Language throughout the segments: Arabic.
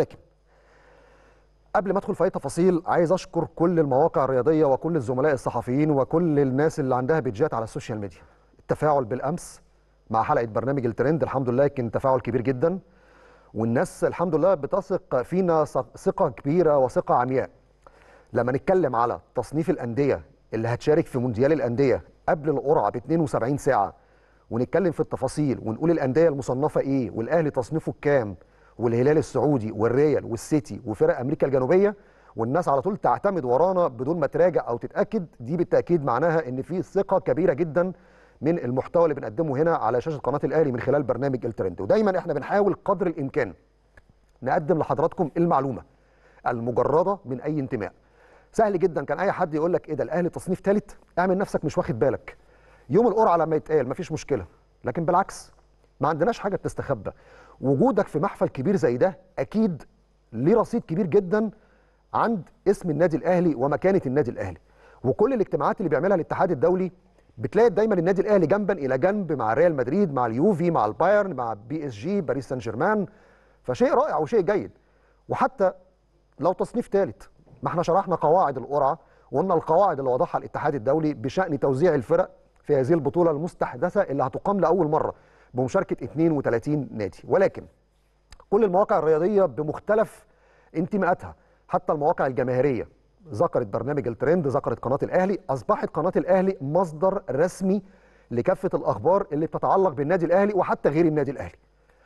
لكن قبل ما ادخل في اي تفاصيل عايز اشكر كل المواقع الرياضيه وكل الزملاء الصحفيين وكل الناس اللي عندها بيدجات على السوشيال ميديا التفاعل بالامس مع حلقه برنامج الترند الحمد لله كان تفاعل كبير جدا والناس الحمد لله بتثق فينا ثقه كبيره وثقه عمياء لما نتكلم على تصنيف الانديه اللي هتشارك في مونديال الانديه قبل القرعه ب 72 ساعه ونتكلم في التفاصيل ونقول الانديه المصنفه ايه والاهلي تصنيفه كام والهلال السعودي والريال والسيتي وفرق امريكا الجنوبيه والناس على طول تعتمد ورانا بدون ما تراجع او تتاكد دي بالتاكيد معناها ان في ثقه كبيره جدا من المحتوى اللي بنقدمه هنا على شاشه قناه الاهلي من خلال برنامج الترند ودايما احنا بنحاول قدر الامكان نقدم لحضراتكم المعلومه المجرده من اي انتماء سهل جدا كان اي حد يقول لك ايه ده الاهلي تصنيف ثالث اعمل نفسك مش واخد بالك يوم القرعه لما يتقال مفيش مشكله لكن بالعكس ما عندناش حاجه بتستخبى وجودك في محفل كبير زي ده اكيد ليه رصيد كبير جدا عند اسم النادي الاهلي ومكانه النادي الاهلي وكل الاجتماعات اللي بيعملها الاتحاد الدولي بتلاقي دايما النادي الاهلي جنبا الى جنب مع ريال مدريد مع اليوفي مع البايرن مع بي اس جي باريس سان جيرمان فشيء رائع وشيء جيد وحتى لو تصنيف ثالث ما احنا شرحنا قواعد القرعه وقلنا القواعد اللي وضعها الاتحاد الدولي بشان توزيع الفرق في هذه البطوله المستحدثه اللي هتقام لاول مره بمشاركه 32 نادي ولكن كل المواقع الرياضيه بمختلف انتماءاتها حتى المواقع الجماهيريه ذكرت برنامج الترند ذكرت قناه الاهلي اصبحت قناه الاهلي مصدر رسمي لكافه الاخبار اللي بتتعلق بالنادي الاهلي وحتى غير النادي الاهلي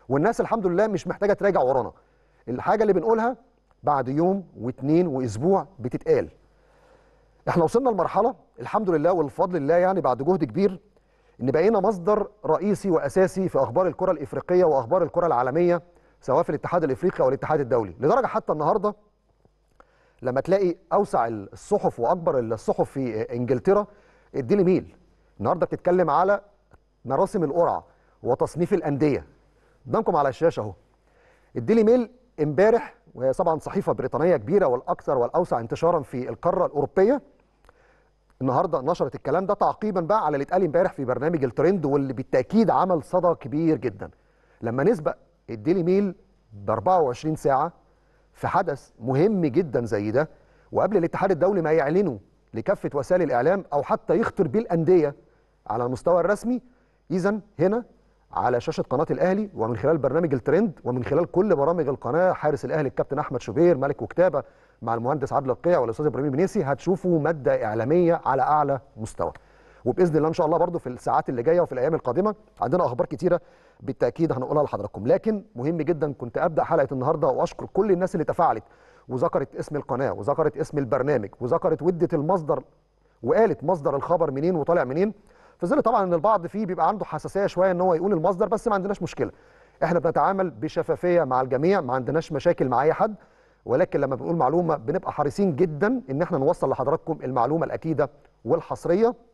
والناس الحمد لله مش محتاجه تراجع ورانا الحاجه اللي بنقولها بعد يوم واثنين واسبوع بتتقال احنا وصلنا لمرحله الحمد لله والفضل لله يعني بعد جهد كبير ان بقينا مصدر رئيسي واساسي في اخبار الكره الافريقيه واخبار الكره العالميه سواء في الاتحاد الافريقي او الاتحاد الدولي لدرجه حتى النهارده لما تلاقي اوسع الصحف واكبر الصحف في انجلترا الديلي ميل النهارده بتتكلم على مراسم القرعه وتصنيف الانديه قدامكم على الشاشه اهو الديلي ميل امبارح وهي طبعا صحيفه بريطانيه كبيره والاكثر والاوسع انتشارا في القاره الاوروبيه النهارده نشرت الكلام ده تعقيبا بقى على اللي اتقال امبارح في برنامج الترند واللي بالتاكيد عمل صدى كبير جدا لما نسبق الديلي ميل ب 24 ساعه في حدث مهم جدا زي ده وقبل الاتحاد الدولي ما يعلنه لكافه وسائل الاعلام او حتى يخطر بالانديه على المستوى الرسمي اذا هنا على شاشه قناه الاهلي ومن خلال برنامج الترند ومن خلال كل برامج القناه حارس الاهلي الكابتن احمد شوبير ملك وكتابه مع المهندس عادل القيع والاستاذ ابراهيم البنيسي هتشوفوا ماده اعلاميه على اعلى مستوى وباذن الله ان شاء الله برضو في الساعات اللي جايه وفي الايام القادمه عندنا اخبار كتيره بالتاكيد هنقولها لحضراتكم لكن مهم جدا كنت ابدا حلقه النهارده واشكر كل الناس اللي تفاعلت وذكرت اسم القناه وذكرت اسم البرنامج وذكرت وده المصدر وقالت مصدر الخبر منين وطالع منين في ظل طبعا ان البعض فيه بيبقى عنده حساسيه شويه ان هو يقول المصدر بس ما عندناش مشكله احنا بنتعامل بشفافيه مع الجميع ما عندناش مشاكل مع اي حد ولكن لما بنقول معلومه بنبقى حريصين جدا ان احنا نوصل لحضراتكم المعلومه الاكيده والحصريه